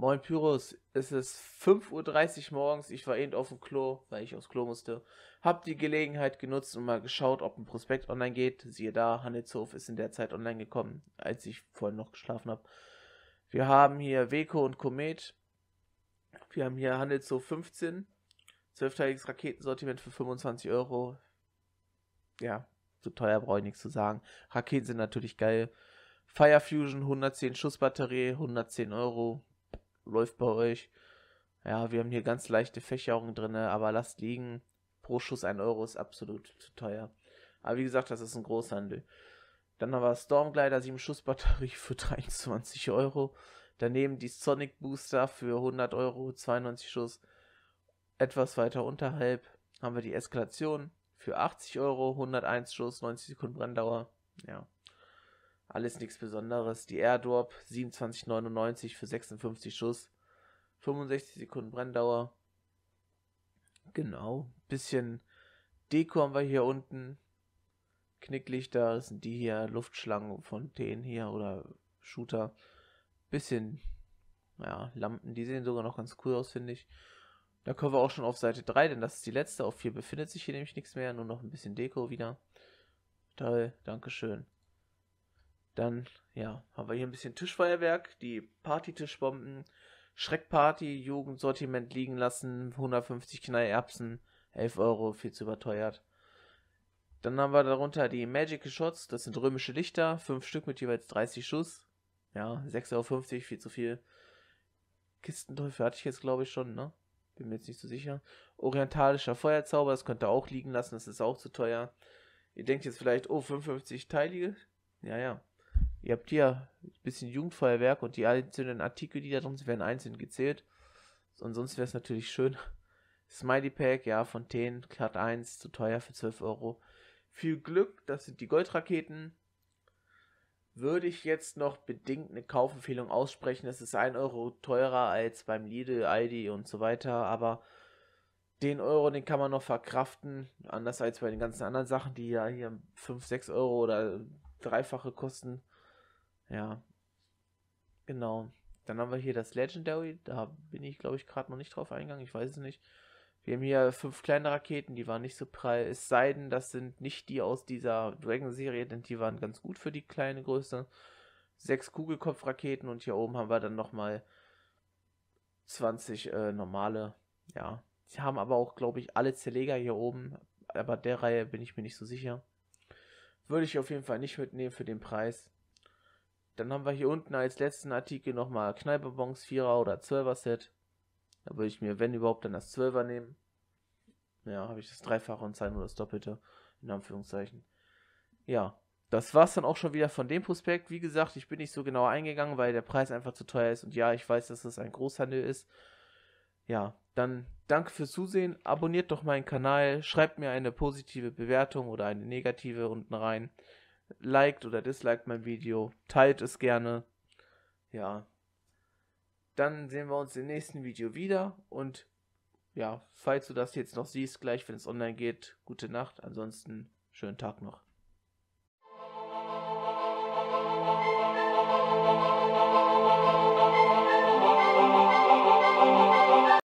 Moin Pyros, es ist 5.30 Uhr morgens, ich war eben auf dem Klo, weil ich aufs Klo musste. Hab die Gelegenheit genutzt und mal geschaut, ob ein Prospekt online geht. Siehe da, Handelshof ist in der Zeit online gekommen, als ich vorhin noch geschlafen habe. Wir haben hier Weko und Komet. Wir haben hier Handelshof 15. Zwölfteiliges Raketensortiment für 25 Euro. Ja, zu so teuer brauche ich nichts zu sagen. Raketen sind natürlich geil. Fire Fusion 110 Schussbatterie, 110 Euro läuft bei euch. Ja, wir haben hier ganz leichte Fächerungen drin, ne? aber lasst liegen. Pro Schuss 1 Euro ist absolut zu teuer. Aber wie gesagt, das ist ein Großhandel. Dann haben wir Stormglider 7 Schuss Batterie für 23 Euro. Daneben die Sonic Booster für 100 Euro, 92 Schuss. Etwas weiter unterhalb haben wir die Eskalation für 80 Euro, 101 Schuss, 90 Sekunden Brenndauer. Ja, alles nichts Besonderes. Die Airdrop 27,99 für 56 Schuss. 65 Sekunden Brenndauer. Genau. Bisschen Deko haben wir hier unten. Knicklichter, das sind die hier, Luftschlangen von denen hier oder Shooter. Bisschen, ja, Lampen, die sehen sogar noch ganz cool aus, finde ich. Da kommen wir auch schon auf Seite 3, denn das ist die letzte. Auf 4 befindet sich hier nämlich nichts mehr, nur noch ein bisschen Deko wieder. Toll, Dankeschön. Dann, ja, haben wir hier ein bisschen Tischfeuerwerk, die Partytischbomben, Schreckparty, Jugendsortiment liegen lassen, 150 Knallerbsen, 11 Euro, viel zu überteuert. Dann haben wir darunter die Magic Shots, das sind römische Lichter, 5 Stück mit jeweils 30 Schuss. Ja, 6,50 Euro, viel zu viel. Kistenteufel hatte ich jetzt, glaube ich, schon, ne? Bin mir jetzt nicht so sicher. Orientalischer Feuerzauber, das könnt ihr auch liegen lassen, das ist auch zu teuer. Ihr denkt jetzt vielleicht, oh, 55 Teilige? Ja, ja. Ihr habt hier ein bisschen Jugendfeuerwerk und die einzelnen Artikel, die da drin sind, werden einzeln gezählt. Und sonst wäre es natürlich schön. Smiley Pack, ja, von Fontaine, Card 1, zu teuer für 12 Euro. Viel Glück, das sind die Goldraketen. Würde ich jetzt noch bedingt eine Kaufempfehlung aussprechen. Es ist 1 Euro teurer als beim Lidl, Aldi und so weiter, aber den Euro, den kann man noch verkraften. Anders als bei den ganzen anderen Sachen, die ja hier 5, 6 Euro oder Dreifache kosten. Ja. Genau. Dann haben wir hier das Legendary. Da bin ich, glaube ich, gerade noch nicht drauf eingegangen. Ich weiß es nicht. Wir haben hier fünf kleine Raketen, die waren nicht so prall. Es sei denn, das sind nicht die aus dieser Dragon-Serie, denn die waren ganz gut für die kleine Größe. Sechs Kugelkopfraketen und hier oben haben wir dann nochmal 20 äh, normale. Ja, sie haben aber auch, glaube ich, alle Zerleger hier oben. Aber der Reihe bin ich mir nicht so sicher. Würde ich auf jeden Fall nicht mitnehmen für den Preis. Dann haben wir hier unten als letzten Artikel nochmal Kneipebons, 4er oder 12er Set. Da würde ich mir, wenn überhaupt, dann das 12er nehmen. Ja, habe ich das Dreifache und zahle nur das Doppelte, in Anführungszeichen. Ja, das war es dann auch schon wieder von dem Prospekt. Wie gesagt, ich bin nicht so genau eingegangen, weil der Preis einfach zu teuer ist. Und ja, ich weiß, dass es ein Großhandel ist. Ja, dann danke fürs Zusehen. Abonniert doch meinen Kanal, schreibt mir eine positive Bewertung oder eine negative unten rein liked oder disliked mein Video, teilt es gerne. Ja. Dann sehen wir uns im nächsten Video wieder und ja, falls du das jetzt noch siehst, gleich wenn es online geht, gute Nacht. Ansonsten schönen Tag noch.